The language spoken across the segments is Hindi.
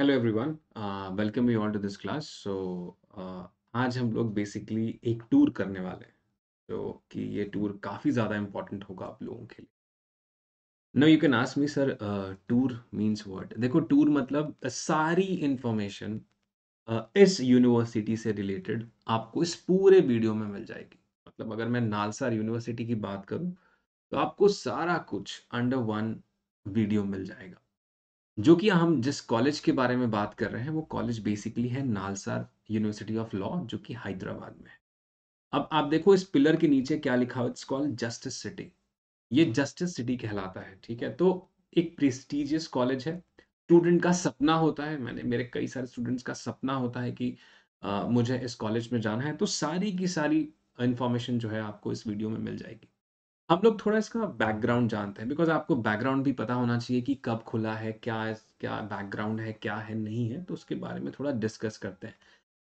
hello everyone welcome you all to this class so आज हम लोग बेसिकली एक टूर करने वाले हैं तो कि ये टूर काफ़ी ज़्यादा इम्पॉर्टेंट होगा आप लोगों के लिए no you can ask me sir tour means what देखो टूर मतलब सारी इंफॉर्मेशन uh, इस यूनिवर्सिटी से रिलेटेड आपको इस पूरे वीडियो में मिल जाएगी मतलब अगर मैं नालसार यूनिवर्सिटी की बात करूँ तो आपको सारा कुछ अंडर वन वीडियो मिल जाएगा जो कि हम जिस कॉलेज के बारे में बात कर रहे हैं वो कॉलेज बेसिकली है नालसार यूनिवर्सिटी ऑफ लॉ जो कि हैदराबाद में है अब आप देखो इस पिलर के नीचे क्या लिखा हुआ इट्स कॉल्ड जस्टिस सिटी ये जस्टिस सिटी कहलाता है ठीक है तो एक प्रेस्टिजियस कॉलेज है स्टूडेंट का सपना होता है मैंने मेरे कई सारे स्टूडेंट्स का सपना होता है कि आ, मुझे इस कॉलेज में जाना है तो सारी की सारी इंफॉर्मेशन जो है आपको इस वीडियो में मिल जाएगी हम लोग थोड़ा इसका बैकग्राउंड जानते हैं बिकॉज आपको बैकग्राउंड भी पता होना चाहिए कि कब खुला है क्या है क्या बैकग्राउंड है क्या है नहीं है तो उसके बारे में थोड़ा डिस्कस करते हैं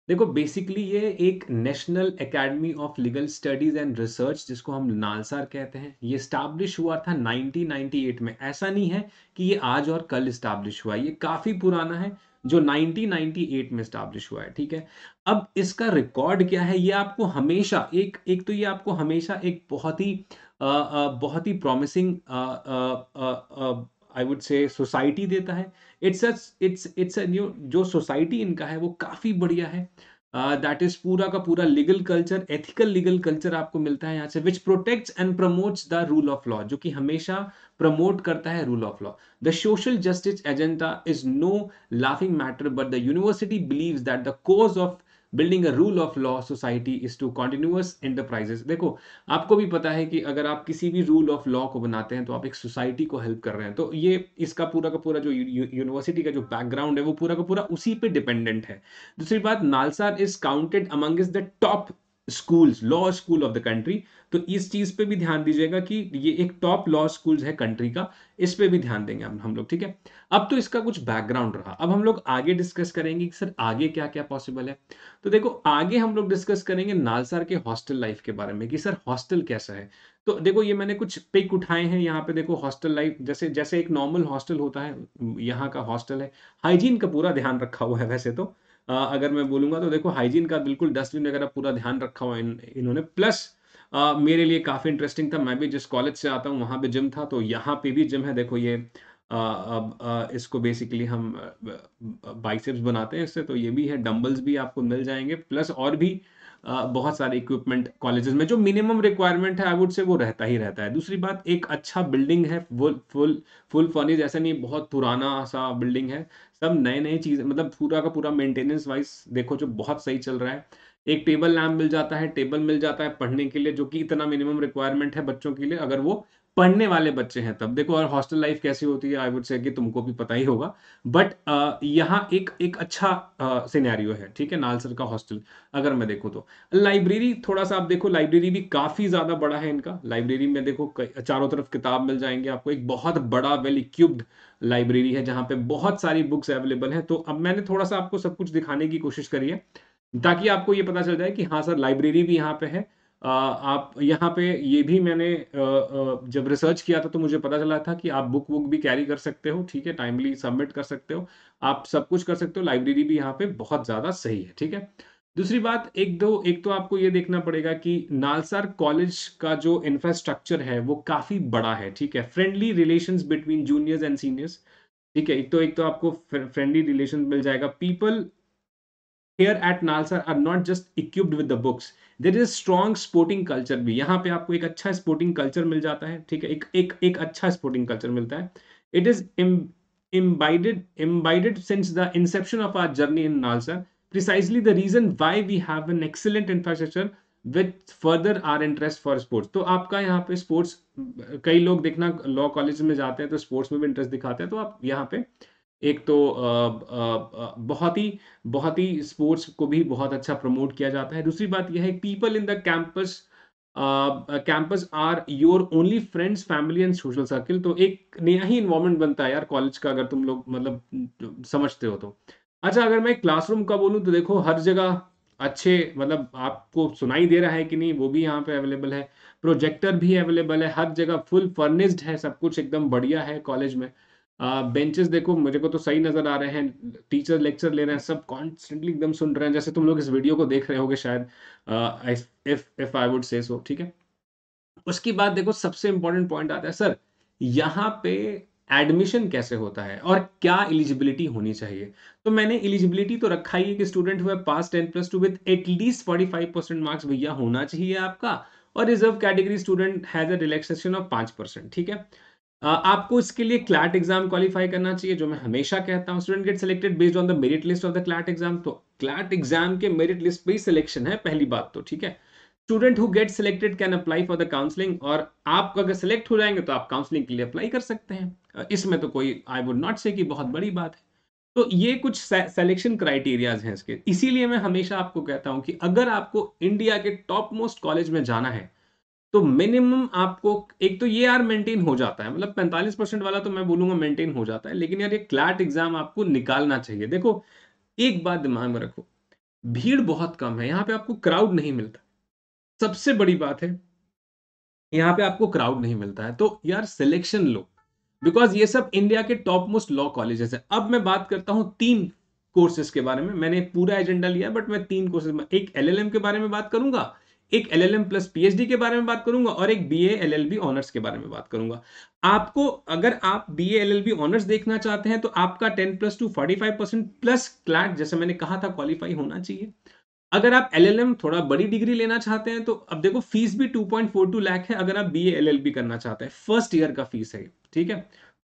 देखो बेसिकली ये एक national academy of legal studies and research जिसको हम नालसार कहते हैं ये स्टैब्लिश हुआ था 1998 में ऐसा नहीं है कि ये आज और कल स्टैब्लिश हुआ है ये काफ़ी पुराना है जो 1998 में स्टैब्लिश हुआ है ठीक है अब इसका रिकॉर्ड क्या है ये आपको हमेशा एक एक तो ये आपको हमेशा एक बहुत ही बहुत ही promising I would say society देता है इट्स इट्स इट्स न्यू जो सोसाइटी इनका है वो काफ़ी बढ़िया है दैट uh, इज पूरा का पूरा legal culture ethical legal culture आपको मिलता है यहाँ से which protects and promotes the rule of law जो कि हमेशा प्रमोट करता है rule of law the social justice agenda is no laughing matter but the university believes that the cause of building a rule of law society is to continuous enterprises देखो आपको भी पता है कि अगर आप किसी भी रूल ऑफ लॉ को बनाते हैं तो आप एक सोसाइटी को हेल्प कर रहे हैं तो ये इसका पूरा का पूरा जो यूनिवर्सिटी का जो बैकग्राउंड है वो पूरा का पूरा उसी पे डिपेंडेंट है दूसरी बात NALSAR is counted among is the top schools law school of the country तो इस चीज़ पे भी ध्यान दीजिएगा कि ये एक टॉप लॉ स्कूल है कंट्री का इस पे भी ध्यान देंगे हम हम लोग ठीक है अब तो इसका कुछ बैकग्राउंड रहा अब हम लोग आगे डिस्कस करेंगे कि सर आगे क्या क्या पॉसिबल है तो देखो आगे हम लोग डिस्कस करेंगे नालसार के हॉस्टल लाइफ के बारे में कि सर हॉस्टल कैसा है तो देखो ये मैंने कुछ पिक उठाए हैं यहाँ पे देखो हॉस्टल लाइफ जैसे जैसे एक नॉर्मल हॉस्टल होता है यहाँ का हॉस्टल है हाइजीन का पूरा ध्यान रखा हुआ है वैसे तो अगर मैं बोलूंगा तो देखो हाइजीन का बिल्कुल डस्टबिन वगैरह पूरा ध्यान रखा हुआ इन इन्होंने प्लस आ, मेरे लिए काफ़ी इंटरेस्टिंग था मैं भी जिस कॉलेज से आता हूँ वहां पे जिम था तो यहाँ पे भी जिम है देखो ये अब इसको बेसिकली हम बाइसेप्स बनाते हैं इससे तो ये भी है डंबल्स भी आपको मिल जाएंगे प्लस और भी बहुत सारे इक्विपमेंट कॉलेजेस में जो मिनिमम रिक्वायरमेंट है आई वुड से वो रहता ही रहता है दूसरी बात एक अच्छा बिल्डिंग है फुल फुल फुल फर्निश ऐसा नहीं बहुत पुराना सा बिल्डिंग है सब नए नए चीज़ मतलब पूरा का पूरा मेंटेनेंस वाइज देखो जो बहुत सही चल रहा है एक टेबल लैम्प मिल जाता है टेबल मिल जाता है पढ़ने के लिए जो कि इतना मिनिमम रिक्वायरमेंट है बच्चों के लिए अगर वो पढ़ने वाले बच्चे हैं तब देखो और हॉस्टल लाइफ कैसी होती है आई वुड से कि तुमको भी पता ही होगा बट uh, यहाँ एक एक अच्छा सिनेरियो uh, है ठीक है नालसर का हॉस्टल अगर मैं देखूँ तो लाइब्रेरी थोड़ा सा आप देखो लाइब्रेरी भी काफ़ी ज़्यादा बड़ा है इनका लाइब्रेरी में देखो चारों तरफ किताब मिल जाएंगे आपको एक बहुत बड़ा वेल इक्विप्ड लाइब्रेरी है जहाँ पे बहुत सारी बुक्स अवेलेबल हैं तो अब मैंने थोड़ा सा आपको सब कुछ दिखाने की कोशिश करी है ताकि आपको ये पता चल जाए कि हाँ सर लाइब्रेरी भी यहाँ पे है आप यहाँ पे ये भी मैंने जब रिसर्च किया था तो मुझे पता चला था कि आप बुक वुक भी कैरी कर सकते हो ठीक है टाइमली सबमिट कर सकते हो आप सब कुछ कर सकते हो लाइब्रेरी भी यहाँ पे बहुत ज़्यादा सही है ठीक है दूसरी बात एक दो एक तो आपको ये देखना पड़ेगा कि नालसार कॉलेज का जो इंफ्रास्ट्रक्चर है वो काफ़ी बड़ा है ठीक है friendly relation between juniors and seniors ठीक है एक तो एक तो आपको फ्रेंडली रिलेशन मिल जाएगा people here at Nalsar are not just equipped with the books there is strong sporting culture भी यहाँ पे आपको एक अच्छा स्पोर्टिंग कल्चर मिल जाता है ठीक है एक एक एक अच्छा स्पोर्टिंग कल्चर मिलता है it is imbibed imbibed since the inception of our journey in NALSAR precisely the reason why we have an excellent infrastructure with further our interest for sports तो आपका यहाँ पे स्पोर्ट्स कई लोग देखना लॉ कॉलेज में जाते हैं तो स्पोर्ट्स में भी इंटरेस्ट दिखाते हैं तो आप यहाँ पे एक तो बहुत ही बहुत ही स्पोर्ट्स को भी बहुत अच्छा प्रमोट किया जाता है दूसरी बात यह है people in the campus campus are your only friends family and social circle तो एक नया ही इन्वायरमेंट बनता है यार कॉलेज का अगर तुम लोग मतलब समझते हो तो अच्छा अगर मैं क्लासरूम का बोलूँ तो देखो हर जगह अच्छे मतलब आपको सुनाई दे रहा है कि नहीं वो भी यहाँ पे अवेलेबल है प्रोजेक्टर भी अवेलेबल है हर जगह फुल फर्निश्ड है सब कुछ एकदम बढ़िया है कॉलेज में बेंचेस देखो मुझे को तो सही नजर आ रहे हैं टीचर लेक्चर ले रहे हैं सब कॉन्स्टेंटली एकदम सुन रहे हैं जैसे तुम लोग इस वीडियो को देख रहे होगे शायद इफ इफ आई वुड से सो ठीक है उसके बाद देखो सबसे इंपॉर्टेंट पॉइंट आता है सर यहाँ पे एडमिशन कैसे होता है और क्या एलिजिबिलिटी होनी चाहिए तो मैंने एलिजिबिलिटी तो रखा ही है कि स्टूडेंट हुआ pass ten plus two with at least forty five percent marks भैया होना चाहिए आपका और reserve category student has a relaxation of पांच परसेंट ठीक है आपको इसके लिए क्लैट एग्जाम क्वालिफाई करना चाहिए जो मैं हमेशा कहता हूँ student get selected based on the merit list of the CLAT exam तो क्लैट एग्जाम के मेरिट लिस्ट पे ही सिलेक्शन है पहली बात तो ठीक है student who get selected can apply for the counselling और आप अगर सिलेक्ट हो जाएंगे तो आप काउंसलिंग के लिए अप्लाई कर सकते हैं इसमें तो कोई आई वुड नॉट से कि बहुत बड़ी बात है तो ये कुछ सेलेक्शन क्राइटेरियाज हैं इसके इसीलिए मैं हमेशा आपको कहता हूं कि अगर आपको इंडिया के टॉप मोस्ट कॉलेज में जाना है तो मिनिमम आपको एक तो ये यार मेंटेन हो जाता है मतलब 45 परसेंट वाला तो मैं बोलूंगा मेंटेन हो जाता है लेकिन यार ये क्लैट एग्जाम आपको निकालना चाहिए देखो एक बात दिमाग में रखो भीड़ बहुत कम है यहाँ पे आपको क्राउड नहीं मिलता सबसे बड़ी बात है यहाँ पे आपको क्राउड नहीं मिलता है तो यार सिलेक्शन लो बिकॉज ये सब इंडिया के टॉप मोस्ट लॉ कॉलेजेस है अब मैं बात करता हूँ तीन कोर्सेज के बारे में मैंने पूरा एजेंडा लिया बट मैं तीन कोर्सेज एक एल के बारे में बात करूंगा एक L L M plus PhD के बारे में बात करूंगा और एक B L L B honours के बारे में बात करूंगा आपको अगर आप B L L B honours देखना चाहते हैं तो आपका ten plus two forty five percent plus CLAT जैसे मैंने कहा था क्वालिफाई होना चाहिए अगर आप एल एल एम थोड़ा बड़ी डिग्री लेना चाहते हैं तो अब देखो फीस भी two point four two lakh है अगर आप बी एल एल बी करना चाहते हैं फर्स्ट ईयर का फीस है ठीक है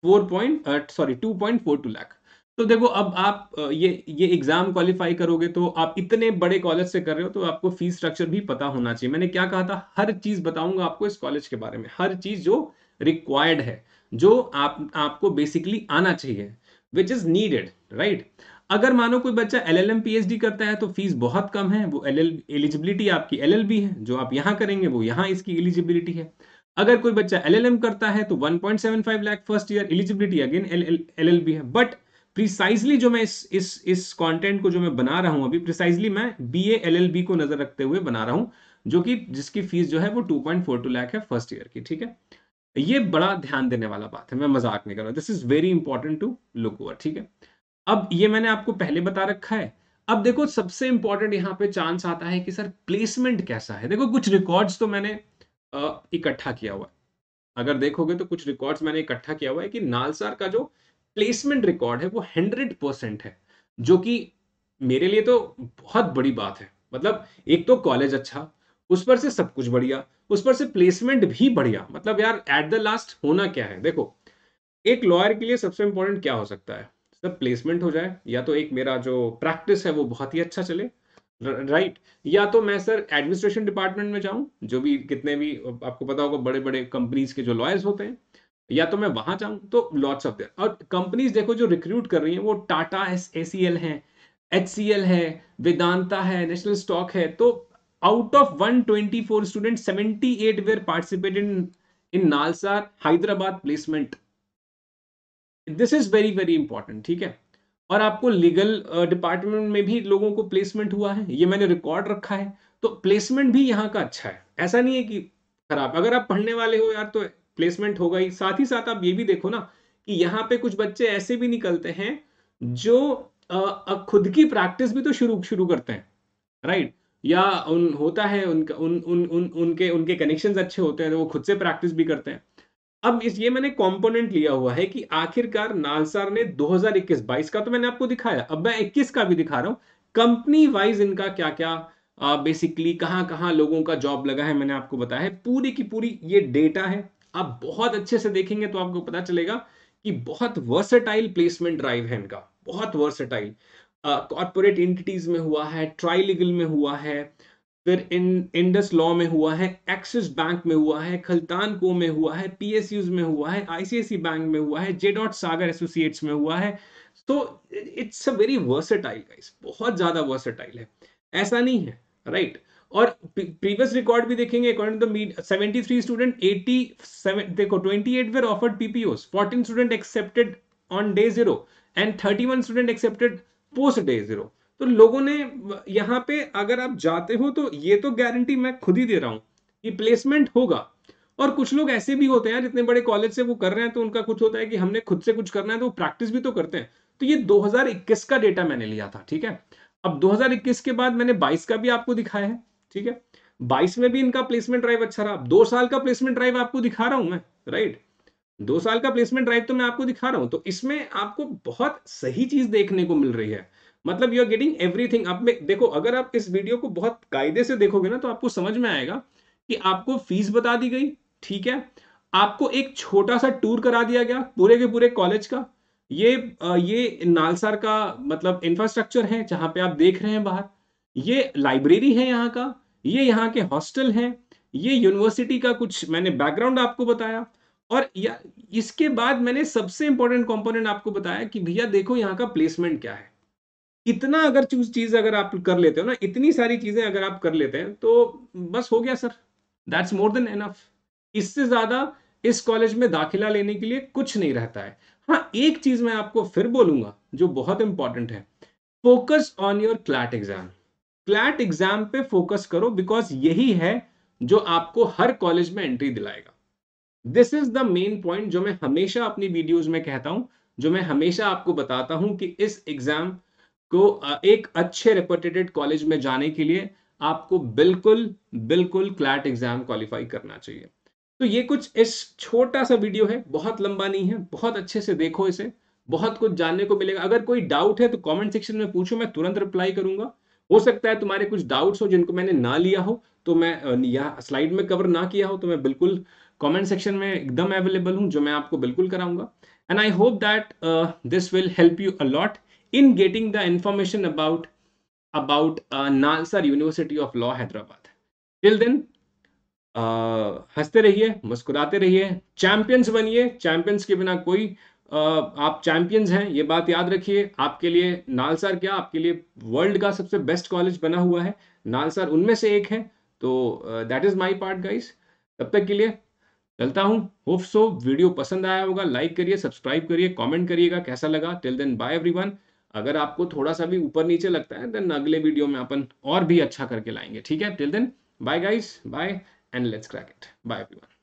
four point sorry two point four two lakh तो देखो अब आप ये ये एग्जाम क्वालिफाई करोगे तो आप इतने बड़े कॉलेज से कर रहे हो तो आपको फीस स्ट्रक्चर भी पता होना चाहिए मैंने क्या कहा था हर चीज बताऊंगा आपको इस कॉलेज के बारे में हर चीज जो रिक्वायर्ड है जो आप आपको बेसिकली आना चाहिए विच इज नीडेड राइट अगर मानो कोई बच्चा एल एल एम करता है तो फीस बहुत कम है वो एल एल एलिजिबिलिटी आपकी एल एल बी है जो आप यहाँ करेंगे वो यहाँ इसकी एलिजिबिलिटी है अगर कोई बच्चा एल एल एम करता है तो 1.75 lakh first year eligibility again L L B है बट प्रिसाइजली जो मैं इस इस इस कंटेंट को जो मैं बना रहा हूं अभी प्रिसाइजली मैं बी एल को नजर रखते हुए बना रहा हूं जो कि जिसकी फीस जो है वो टू 2.42 लाख है फर्स्ट ईयर की ठीक है ये बड़ा ध्यान देने वाला बात है मैं मजाक नहीं कर रहा this is very important to look over ठीक है अब ये मैंने आपको पहले बता रखा है अब देखो सबसे इंपॉर्टेंट यहाँ पे चांस आता है कि सर प्लेसमेंट कैसा है देखो कुछ रिकॉर्ड्स तो मैंने इकट्ठा किया हुआ है अगर देखोगे तो कुछ रिकॉर्ड्स मैंने इकट्ठा किया हुआ है कि नालसार का जो प्लेसमेंट रिकॉर्ड है वो हंड्रेड परसेंट है जो कि मेरे लिए तो बहुत बड़ी बात है मतलब एक तो कॉलेज अच्छा उस पर से सब कुछ बढ़िया उस पर से प्लेसमेंट भी बढ़िया मतलब यार एट द लास्ट होना क्या है देखो एक लॉयर के लिए सबसे इंपॉर्टेंट क्या हो सकता है सब प्लेसमेंट हो जाए या तो एक मेरा जो प्रैक्टिस है वो बहुत ही अच्छा चले राइट या तो मैं सर एडमिनिस्ट्रेशन डिपार्टमेंट में जाऊं जो भी कितने भी आपको पता होगा बड़े बड़े कंपनीज के जो लॉयर्स होते हैं या तो मैं वहां जाऊं तो लॉट्स ऑफ देर और कंपनीज देखो जो रिक्रूट कर रही हैं वो Tata S A C L है एच सी एल है वेदांता है नेशनल स्टॉक है तो out of 124 students 78 were participate in in nalsar Hyderabad placement this is very very important ठीक है और आपको लीगल डिपार्टमेंट uh, में भी लोगों को प्लेसमेंट हुआ है ये मैंने रिकॉर्ड रखा है तो प्लेसमेंट भी यहाँ का अच्छा है ऐसा नहीं है कि खराब अगर आप पढ़ने वाले हो यार तो प्लेसमेंट होगा ही साथ ही साथ आप ये भी देखो ना कि यहाँ पे कुछ बच्चे ऐसे भी निकलते हैं जो आ, आ, खुद की प्रैक्टिस भी तो शुरू शुरू करते हैं राइट या उन होता है उनका उन उन उन उनके उनके कनेक्शन अच्छे होते हैं तो वो खुद से प्रैक्टिस भी करते हैं अब इस ये मैंने कंपोनेंट लिया हुआ है कि आखिरकार नालसार ने 2021-22 का तो मैंने आपको दिखाया अब मैं 21 का भी दिखा रहा हूं कंपनी वाइज इनका क्या क्या बेसिकली कहाँ कहाँ लोगों का जॉब लगा है मैंने आपको बताया है पूरी की पूरी ये डेटा है आप बहुत अच्छे से देखेंगे तो आपको पता चलेगा कि बहुत वर्सेटाइल प्लेसमेंट ड्राइव है इनका बहुत वर्सेटाइल कॉर्पोरेट एंटिटीज में हुआ है ट्राई लीगल में हुआ है फिर इन इंडस लॉ में हुआ है एक्सिस बैंक में हुआ है खलतान को में हुआ है पीएसयूज में हुआ है आईसीआईसी बैंक में हुआ है जे डॉट सागर एसोसिएट्स में हुआ है तो it's a very versatile guys बहुत ज्यादा वर्सेटाइल है ऐसा नहीं है राइट और प्रीवियस रिकॉर्ड भी देखेंगे according to the mid 73 student 87 देखो 28 were offered PPOs 14 student accepted on day zero and 31 student accepted post day zero तो लोगों ने यहाँ पे अगर आप जाते हो तो ये तो गारंटी मैं खुद ही दे रहा हूँ कि प्लेसमेंट होगा और कुछ लोग ऐसे भी होते हैं यार इतने बड़े कॉलेज से वो कर रहे हैं तो उनका कुछ होता है कि हमने खुद से कुछ करना है तो वो प्रैक्टिस भी तो करते हैं तो ये 2021 का डेटा मैंने लिया था ठीक है अब 2021 के बाद मैंने 22 का भी आपको दिखाया है ठीक है बाईस में भी इनका प्लेसमेंट ड्राइव अच्छा रहा दो साल का प्लेसमेंट ड्राइव आपको दिखा रहा हूं मैं राइट दो साल का प्लेसमेंट ड्राइव तो मैं आपको दिखा रहा हूं तो इसमें आपको बहुत सही चीज देखने को मिल रही है मतलब यू आर गेटिंग एवरीथिंग आप में देखो अगर आप इस वीडियो को बहुत कायदे से देखोगे ना तो आपको समझ में आएगा कि आपको फीस बता दी गई ठीक है आपको एक छोटा सा टूर करा दिया गया पूरे के पूरे कॉलेज का ये ये नालसार का मतलब इंफ्रास्ट्रक्चर है जहां पे आप देख रहे हैं बाहर ये लाइब्रेरी है यहाँ का ये यहाँ के हॉस्टल हैं ये यूनिवर्सिटी का कुछ मैंने बैकग्राउंड आपको बताया और या इसके बाद मैंने सबसे इंपॉर्टेंट कंपोनेंट आपको बताया कि भैया देखो यहाँ का प्लेसमेंट क्या है इतना अगर चूज चीज अगर आप कर लेते हो ना इतनी सारी चीजें अगर आप कर लेते हैं तो बस हो गया sir that's more than enough इससे ज्यादा इस कॉलेज में दाखिला लेने के लिए कुछ नहीं रहता है हाँ एक चीज मैं आपको फिर बोलूंगा जो बहुत इंपॉर्टेंट है focus on your CLAT exam CLAT exam पे फोकस करो बिकॉज यही है जो आपको हर कॉलेज में एंट्री दिलाएगा this is the main point जो मैं हमेशा अपनी वीडियोज में कहता हूं जो मैं हमेशा आपको बताता हूं कि इस एग्जाम को एक अच्छे रेपुटेटेड कॉलेज में जाने के लिए आपको बिल्कुल बिल्कुल क्लैट एग्जाम क्वालिफाई करना चाहिए तो ये कुछ इस छोटा सा वीडियो है बहुत लंबा नहीं है बहुत अच्छे से देखो इसे बहुत कुछ जानने को मिलेगा अगर कोई डाउट है तो कमेंट सेक्शन में पूछो मैं तुरंत रिप्लाई करूंगा हो सकता है तुम्हारे कुछ डाउट्स हो जिनको मैंने ना लिया हो तो मैं या स्लाइड में कवर ना किया हो तो मैं बिल्कुल कमेंट सेक्शन में एकदम अवेलेबल हूं जो मैं आपको बिल्कुल कराऊंगा and I hope that this will help you a lot in getting the information about about NALSAR university of law Hyderabad till then हंसते रहिए मुस्कुराते रहिए चैंपियंस बनिए चैंपियंस के बिना कोई आप चैंपियंस हैं ये बात याद रखिए आपके लिए नालसार क्या आपके लिए वर्ल्ड का सबसे बेस्ट कॉलेज बना हुआ है नालसार उनमें से एक है तो that is my part guys तब तक के लिए चलता हूँ होप सो वीडियो पसंद आया होगा लाइक करिए सब्सक्राइब करिए कॉमेंट करिएगा कैसा लगा टिल देन बाय एवरी अगर आपको थोड़ा सा भी ऊपर नीचे लगता है देन अगले वीडियो में अपन और भी अच्छा करके लाएंगे ठीक है till then bye guys bye and let's crack it bye everyone